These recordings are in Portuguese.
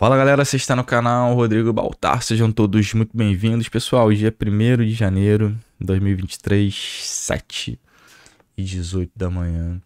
Fala galera, você está no canal Rodrigo Baltar, sejam todos muito bem-vindos. Pessoal, dia é 1 de janeiro de 2023, 7 e 18 da manhã.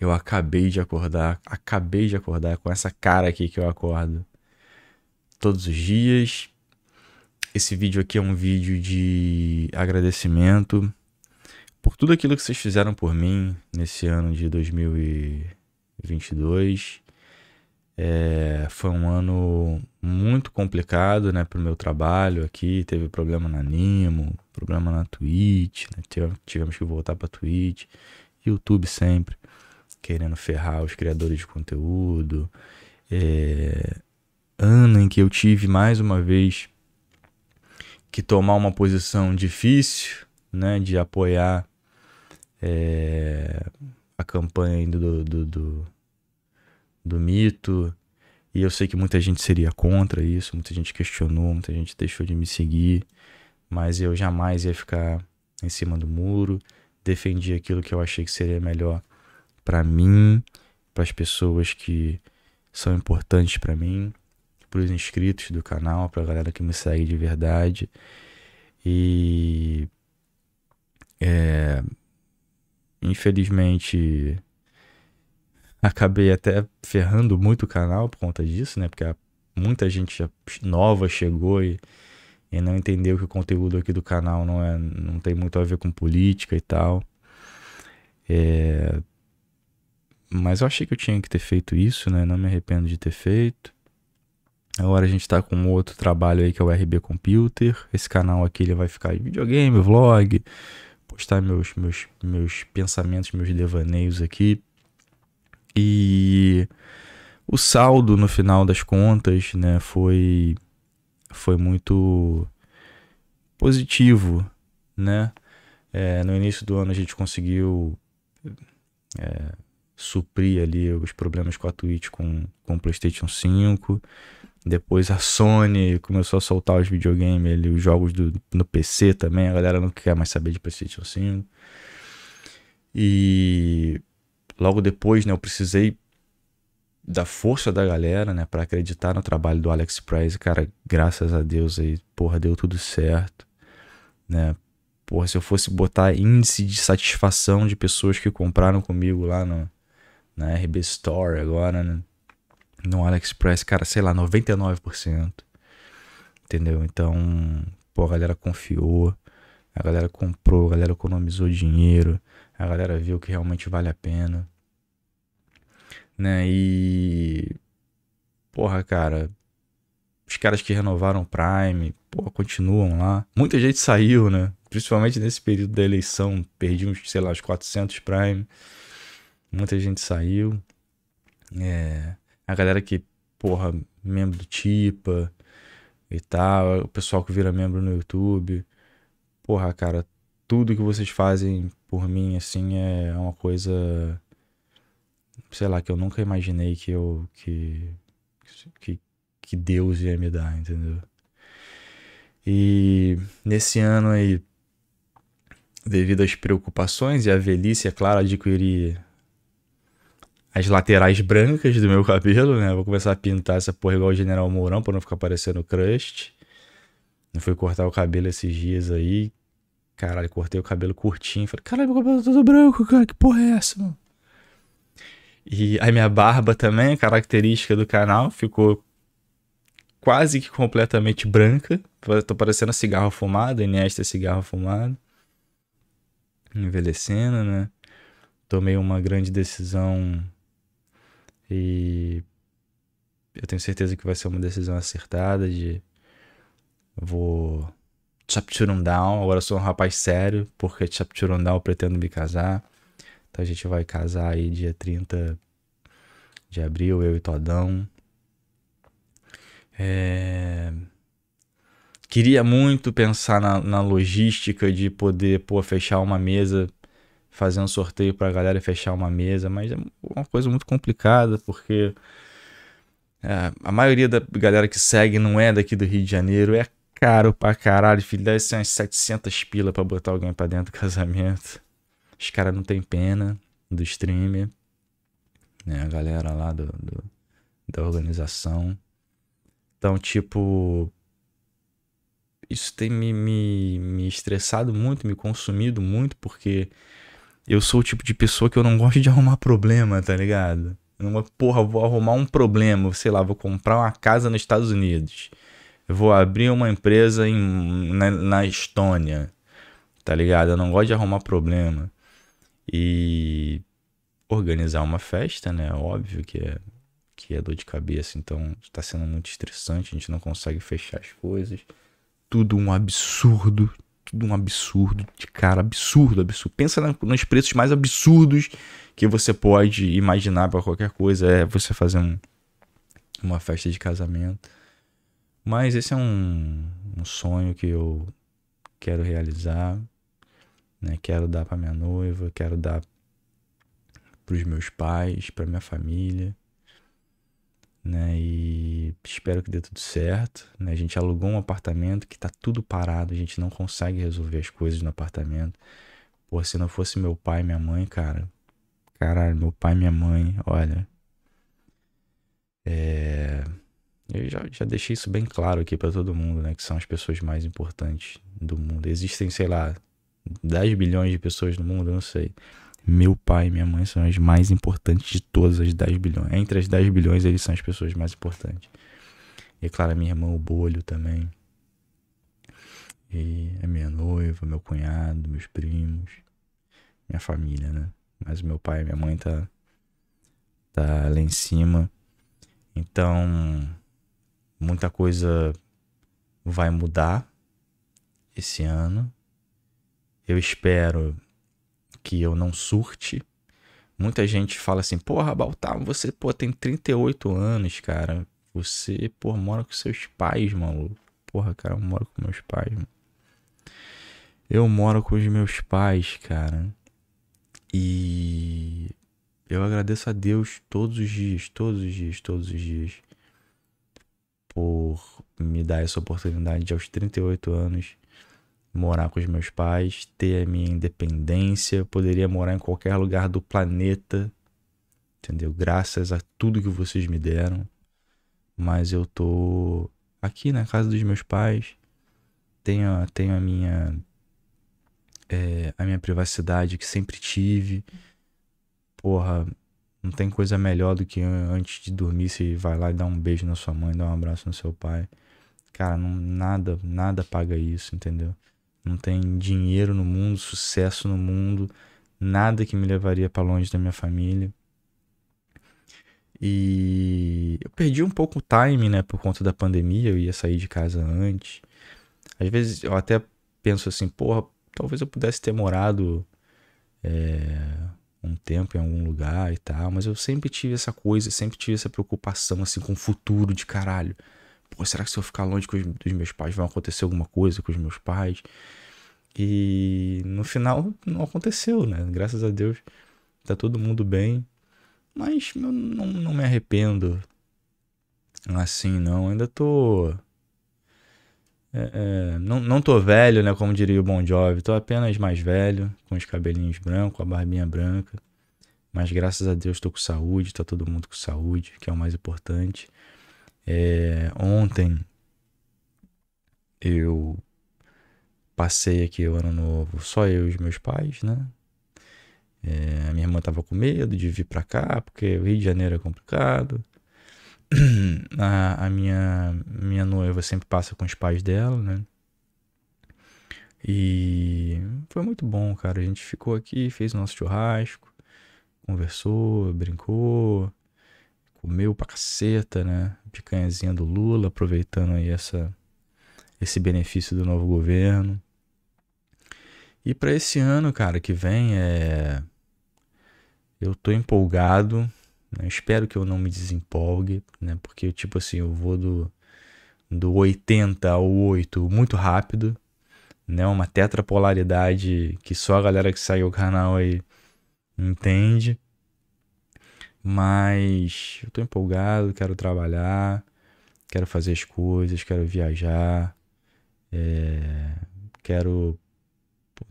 Eu acabei de acordar, acabei de acordar com essa cara aqui que eu acordo todos os dias. Esse vídeo aqui é um vídeo de agradecimento por tudo aquilo que vocês fizeram por mim nesse ano de 2022 é, foi um ano muito complicado, né, o meu trabalho aqui. Teve problema na Nimo, problema na Twitch, né, tivemos que voltar para Twitch. YouTube sempre querendo ferrar os criadores de conteúdo. É, ano em que eu tive mais uma vez que tomar uma posição difícil, né, de apoiar é, a campanha do, do, do do mito. E eu sei que muita gente seria contra isso, muita gente questionou, muita gente deixou de me seguir, mas eu jamais ia ficar em cima do muro, defendi aquilo que eu achei que seria melhor para mim, para as pessoas que são importantes para mim, para os inscritos do canal, para a galera que me segue de verdade. E é, infelizmente acabei até ferrando muito o canal por conta disso, né? Porque muita gente nova chegou e, e não entendeu que o conteúdo aqui do canal não, é, não tem muito a ver com política e tal. É... Mas eu achei que eu tinha que ter feito isso, né? Não me arrependo de ter feito. Agora a gente tá com outro trabalho aí que é o RB Computer. Esse canal aqui ele vai ficar em videogame, vlog, postar meus, meus, meus pensamentos, meus devaneios aqui. E o saldo no final das contas, né, foi foi muito positivo, né? É, no início do ano a gente conseguiu é, suprir ali os problemas com a Twitch com, com o PlayStation 5. Depois a Sony começou a soltar os videogames ali, os jogos do, no PC também. A galera não quer mais saber de PlayStation 5. E Logo depois, né, eu precisei da força da galera, né, para acreditar no trabalho do Alex Price, cara, graças a Deus aí, porra, deu tudo certo, né? Porra, se eu fosse botar índice de satisfação de pessoas que compraram comigo lá no, na RB Store agora, né? no AliExpress, cara, sei lá, 99%. Entendeu? Então, pô, a galera confiou a galera comprou, a galera economizou dinheiro, a galera viu que realmente vale a pena. Né? E. Porra, cara. Os caras que renovaram o Prime, porra, continuam lá. Muita gente saiu, né? Principalmente nesse período da eleição. Perdi uns, sei lá, uns 400 Prime. Muita gente saiu. É, a galera que, porra, membro do TIPA e tal. O pessoal que vira membro no YouTube porra, cara, tudo que vocês fazem por mim, assim, é uma coisa, sei lá, que eu nunca imaginei que eu, que, que, que Deus ia me dar, entendeu? E nesse ano aí, devido às preocupações e à velhice, é claro, adquiri as laterais brancas do meu cabelo, né? Vou começar a pintar essa porra igual o General Mourão pra não ficar parecendo crust. Eu fui cortar o cabelo esses dias aí. Caralho, cortei o cabelo curtinho. Falei, caralho, meu cabelo tá todo branco, cara, que porra é essa, mano? E a minha barba também, característica do canal, ficou quase que completamente branca. Tô parecendo cigarro fumado, Iniesta é cigarro fumado. Envelhecendo, né? Tomei uma grande decisão e eu tenho certeza que vai ser uma decisão acertada de vou Chapchurundão, agora eu sou um rapaz sério, porque Chapchurundão eu pretendo me casar. Então a gente vai casar aí dia 30 de abril, eu e Todão. É... Queria muito pensar na, na, logística de poder pô, fechar uma mesa, fazer um sorteio pra galera fechar uma mesa, mas é uma coisa muito complicada, porque é, a maioria da galera que segue não é daqui do Rio de Janeiro, é caro pra caralho, filho. Deve ser umas 700 pila pra botar alguém pra dentro do casamento. Os caras não tem pena do streamer. Né? A galera lá do, do da organização. Então, tipo, isso tem me, me, me, estressado muito, me consumido muito, porque eu sou o tipo de pessoa que eu não gosto de arrumar problema, tá ligado? Eu não, porra, vou arrumar um problema, sei lá, vou comprar uma casa nos Estados Unidos vou abrir uma empresa em, na, na Estônia, tá ligado? Eu não gosto de arrumar problema. E organizar uma festa, né? Óbvio que é, que é dor de cabeça, então está sendo muito estressante, a gente não consegue fechar as coisas. Tudo um absurdo, tudo um absurdo, de cara, absurdo, absurdo. Pensa nos preços mais absurdos que você pode imaginar para qualquer coisa, é você fazer um, uma festa de casamento. Mas esse é um, um sonho que eu quero realizar, né? Quero dar para minha noiva, quero dar para os meus pais, para minha família, né? E espero que dê tudo certo, né? A gente alugou um apartamento que tá tudo parado, a gente não consegue resolver as coisas no apartamento. Pô, se não fosse meu pai e minha mãe, cara, caralho, meu pai e minha mãe, olha, é eu já, já deixei isso bem claro aqui para todo mundo, né? Que são as pessoas mais importantes do mundo. Existem, sei lá, 10 bilhões de pessoas no mundo, eu não sei. Meu pai e minha mãe são as mais importantes de todas as 10 bilhões. Entre as 10 bilhões, eles são as pessoas mais importantes. E, é claro, a minha irmã, o Bolho também. E a minha noiva, meu cunhado, meus primos. Minha família, né? Mas meu pai e minha mãe tá, tá lá em cima. Então, Muita coisa vai mudar esse ano. Eu espero que eu não surte. Muita gente fala assim: "Porra, Baltar, você pô tem 38 anos, cara. Você, pô, mora com seus pais, maluco. Porra, cara, eu moro com meus pais. Mano. Eu moro com os meus pais, cara. E eu agradeço a Deus todos os dias, todos os dias, todos os dias por me dar essa oportunidade de aos 38 anos morar com os meus pais, ter a minha independência, poderia morar em qualquer lugar do planeta, entendeu? Graças a tudo que vocês me deram. Mas eu tô aqui na casa dos meus pais, tenho, tenho a minha é, a minha privacidade que sempre tive. Porra, não tem coisa melhor do que antes de dormir você vai lá e dá um beijo na sua mãe, dá um abraço no seu pai. Cara, não, nada, nada paga isso, entendeu? Não tem dinheiro no mundo, sucesso no mundo, nada que me levaria para longe da minha família. E eu perdi um pouco o time, né, por conta da pandemia, eu ia sair de casa antes. Às vezes eu até penso assim, porra, talvez eu pudesse ter morado é um tempo em algum lugar e tal, mas eu sempre tive essa coisa, sempre tive essa preocupação assim com o futuro de caralho. Pô, será que se eu ficar longe dos meus pais vai acontecer alguma coisa com os meus pais? E no final não aconteceu, né? Graças a Deus tá todo mundo bem, mas eu não, não me arrependo assim não. Ainda tô é, é, não, não tô velho, né? Como diria o Bon Jovi. Tô apenas mais velho, com os cabelinhos brancos, a barbinha branca. Mas graças a Deus tô com saúde, tá todo mundo com saúde, que é o mais importante. É, ontem eu passei aqui o ano novo só eu e os meus pais, né? É, a minha irmã tava com medo de vir pra cá, porque o Rio de Janeiro é complicado. a, a, minha, minha noiva sempre passa com os pais dela, né? E foi muito bom, cara. A gente ficou aqui, fez o nosso churrasco, conversou, brincou, comeu pra caceta, né? Picanhazinha do Lula, aproveitando aí essa, esse benefício do novo governo. E para esse ano, cara, que vem, é... eu tô empolgado né? espero que eu não me desempolgue, né? Porque, tipo assim, eu vou do, do 80 ao 8 muito rápido, né? Uma tetrapolaridade que só a galera que saiu o canal aí entende. Mas eu tô empolgado, quero trabalhar, quero fazer as coisas, quero viajar, é, quero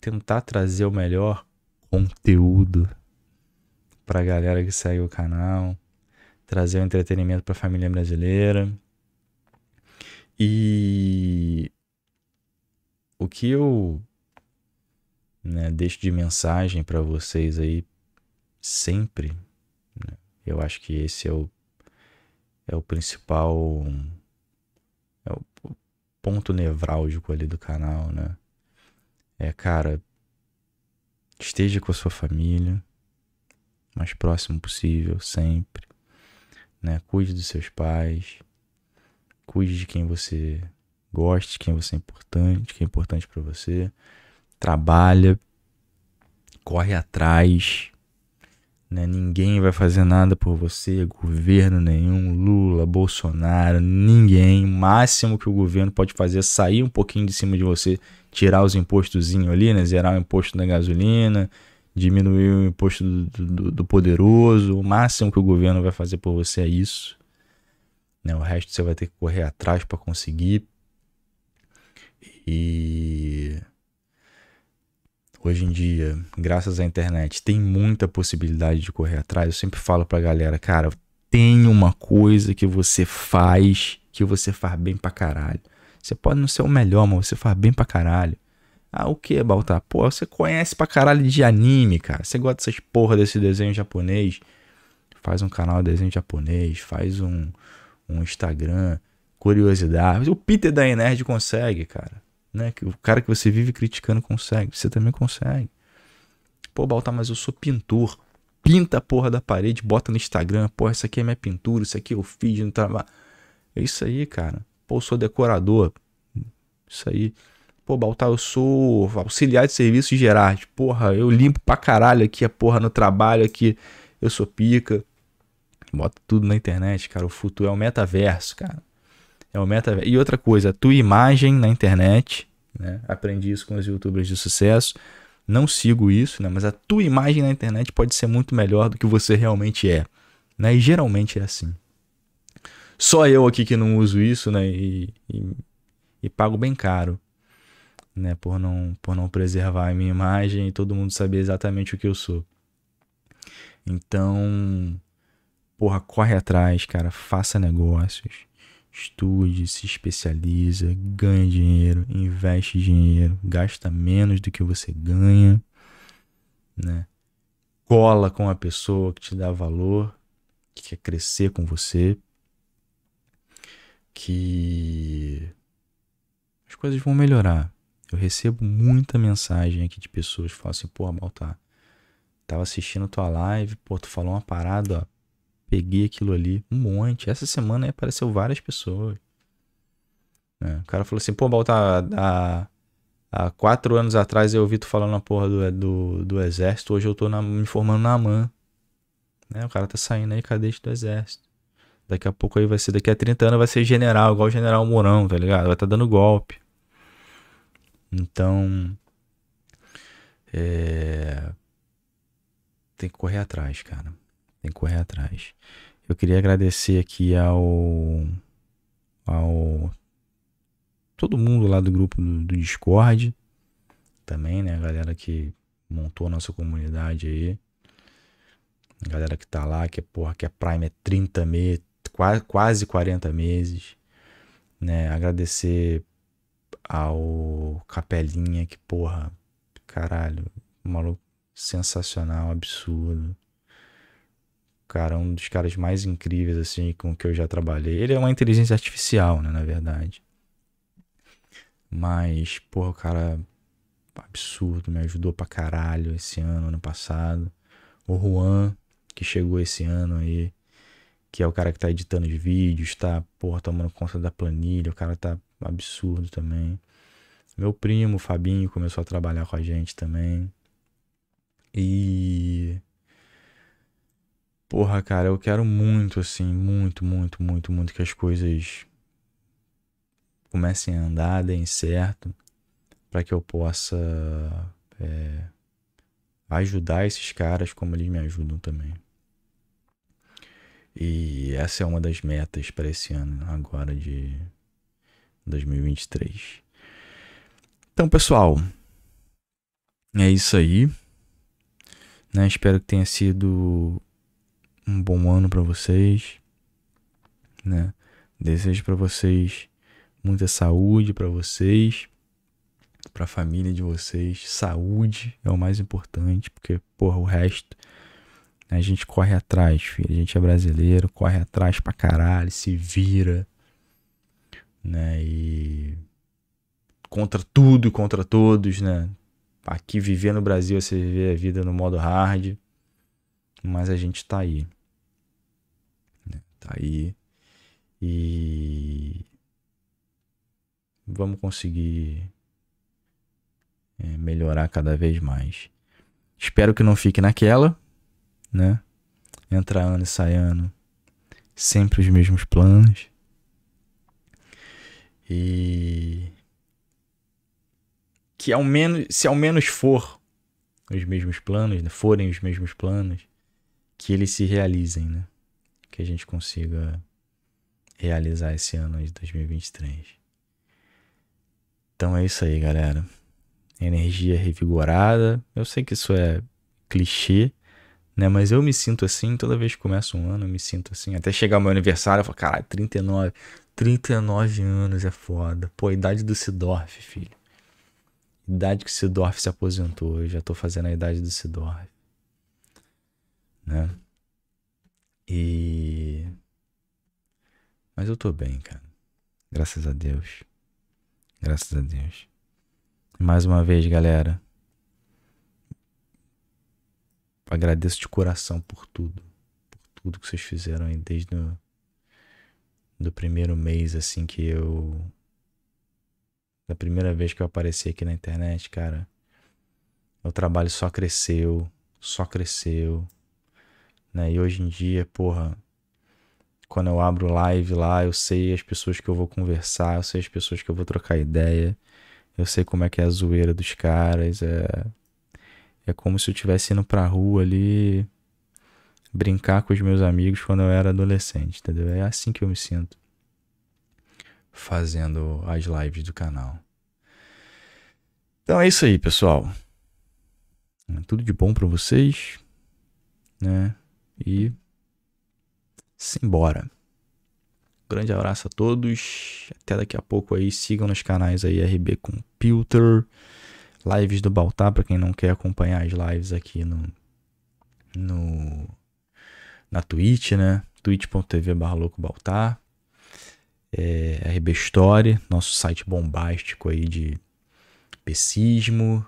tentar trazer o melhor conteúdo para a galera que segue o canal, trazer o entretenimento para a família brasileira. E o que eu né, deixo de mensagem para vocês aí sempre, né, eu acho que esse é o, é o principal é o ponto nevrálgico ali do canal, né? É, cara, esteja com a sua família, mais próximo possível, sempre. Né? Cuide dos seus pais, cuide de quem você gosta, de quem você é importante, quem é importante para você. Trabalha, corre atrás. Né? Ninguém vai fazer nada por você, governo nenhum, Lula, Bolsonaro, ninguém. O máximo que o governo pode fazer é sair um pouquinho de cima de você, tirar os impostos ali, né? zerar o imposto da gasolina, diminuir o imposto do, do, do, poderoso. O máximo que o governo vai fazer por você é isso. Né? O resto você vai ter que correr atrás para conseguir. E hoje em dia, graças à internet, tem muita possibilidade de correr atrás. Eu sempre falo pra galera, cara, tem uma coisa que você faz que você faz bem pra caralho. Você pode não ser o melhor, mas você faz bem pra caralho. Ah, o que, Baltar? Pô, você conhece pra caralho de anime, cara. Você gosta dessas porra desse desenho japonês. Faz um canal de desenho japonês, faz um, um Instagram, curiosidade. O Peter da Nerd consegue, cara. Né? O cara que você vive criticando consegue. Você também consegue. Pô, Baltar, mas eu sou pintor. Pinta a porra da parede, bota no Instagram. Pô, isso aqui é minha pintura, isso aqui eu fiz no trabalho. É isso aí, cara. Pô, eu sou decorador. Isso aí. Pô, Baltar, eu sou auxiliar de serviço Gerard. Porra, eu limpo pra caralho aqui a porra no trabalho aqui. Eu sou pica. Bota tudo na internet, cara. O futuro é o metaverso, cara. É o metaverso. E outra coisa, a tua imagem na internet, né? Aprendi isso com os youtubers de sucesso. Não sigo isso, né? Mas a tua imagem na internet pode ser muito melhor do que você realmente é. Né? E geralmente é assim. Só eu aqui que não uso isso, né? E, e, e pago bem caro né? Por não, por não preservar a minha imagem e todo mundo saber exatamente o que eu sou. Então, porra, corre atrás, cara, faça negócios, estude, se especializa, ganha dinheiro, investe dinheiro, gasta menos do que você ganha, né? Cola com a pessoa que te dá valor, que quer crescer com você, que as coisas vão melhorar eu recebo muita mensagem aqui de pessoas que falam assim, pô, Baltar, tá, tava assistindo tua live, pô, tu falou uma parada, ó, peguei aquilo ali, um monte. Essa semana aí apareceu várias pessoas. Né? O cara falou assim, pô, Baltar, tá, há, há quatro anos atrás eu ouvi tu falando na porra do, do, do exército, hoje eu tô na, me formando na AMAN. Né? O cara tá saindo aí cadete do exército. Daqui a pouco aí vai ser, daqui a 30 anos vai ser general, igual o general Mourão, tá ligado? Vai tá dando golpe. Então. É... Tem que correr atrás, cara. Tem que correr atrás. Eu queria agradecer aqui ao. ao. todo mundo lá do grupo do, do Discord. Também, né? A galera que montou a nossa comunidade aí. A galera que tá lá, que é, porra, que é Prime é 30 meses, quase 40 meses. Né? Agradecer ao Capelinha, que porra, caralho, maluco sensacional, absurdo. Cara, um dos caras mais incríveis, assim, com que eu já trabalhei. Ele é uma inteligência artificial, né, na verdade. Mas, porra, o cara absurdo, me ajudou pra caralho esse ano, ano passado. O Juan, que chegou esse ano aí, que é o cara que tá editando os vídeos, tá, porra, tomando conta da planilha, o cara tá absurdo também. Meu primo, Fabinho, começou a trabalhar com a gente também. E. Porra, cara, eu quero muito, assim, muito, muito, muito, muito que as coisas comecem a andar, deem certo, para que eu possa é, ajudar esses caras como eles me ajudam também. E essa é uma das metas para esse ano agora de 2023. Então, pessoal, é isso aí. Né? Espero que tenha sido um bom ano para vocês. Né? Desejo para vocês muita saúde para vocês, para a família de vocês. Saúde é o mais importante, porque porra, o resto né, a gente corre atrás, filho. A gente é brasileiro, corre atrás pra caralho, se vira, né? E contra tudo, contra todos, né? Aqui viver no Brasil é você viver a vida no modo hard, mas a gente tá aí. Né? Tá aí. E vamos conseguir é, melhorar cada vez mais. Espero que não fique naquela, né? Entra ano e sai ano. Sempre os mesmos planos. E que ao menos, se ao menos for os mesmos planos, né? forem os mesmos planos, que eles se realizem, né? Que a gente consiga realizar esse ano de 2023. Então é isso aí, galera. Energia revigorada. Eu sei que isso é clichê, né? Mas eu me sinto assim toda vez que começa um ano, eu me sinto assim. Até chegar o meu aniversário, eu falo, caralho, 39. 39 anos é foda. Pô, a idade do Sidorf, filho. Idade que o Sidorf se aposentou. Eu já tô fazendo a idade do Sidorf. Né? E. Mas eu tô bem, cara. Graças a Deus. Graças a Deus. Mais uma vez, galera. Agradeço de coração por tudo. Por tudo que vocês fizeram aí desde. No do primeiro mês, assim, que eu. Da primeira vez que eu apareci aqui na internet, cara, meu trabalho só cresceu, só cresceu. Né? E hoje em dia, porra, quando eu abro live lá, eu sei as pessoas que eu vou conversar, eu sei as pessoas que eu vou trocar ideia, eu sei como é que é a zoeira dos caras, é. É como se eu estivesse indo pra rua ali brincar com os meus amigos quando eu era adolescente, entendeu? É assim que eu me sinto fazendo as lives do canal. Então é isso aí, pessoal. É tudo de bom para vocês, né? E simbora. Grande abraço a todos. Até daqui a pouco aí. Sigam nos canais aí RB Computer, lives do Baltar para quem não quer acompanhar as lives aqui no no na Twitch, né? twitch.tv loucobaltar, é, RB Story, nosso site bombástico aí de pesquismo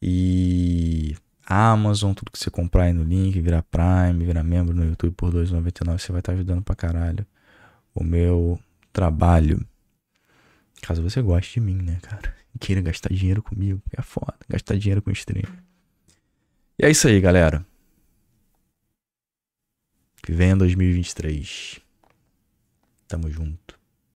e Amazon, tudo que você comprar aí no link, virar Prime, virar membro no YouTube por 2,99, você vai estar tá ajudando pra caralho o meu trabalho. Caso você goste de mim, né, cara? queira gastar dinheiro comigo, é foda. Gastar dinheiro com stream. E é isso aí, galera venha 2023. Tamo junto.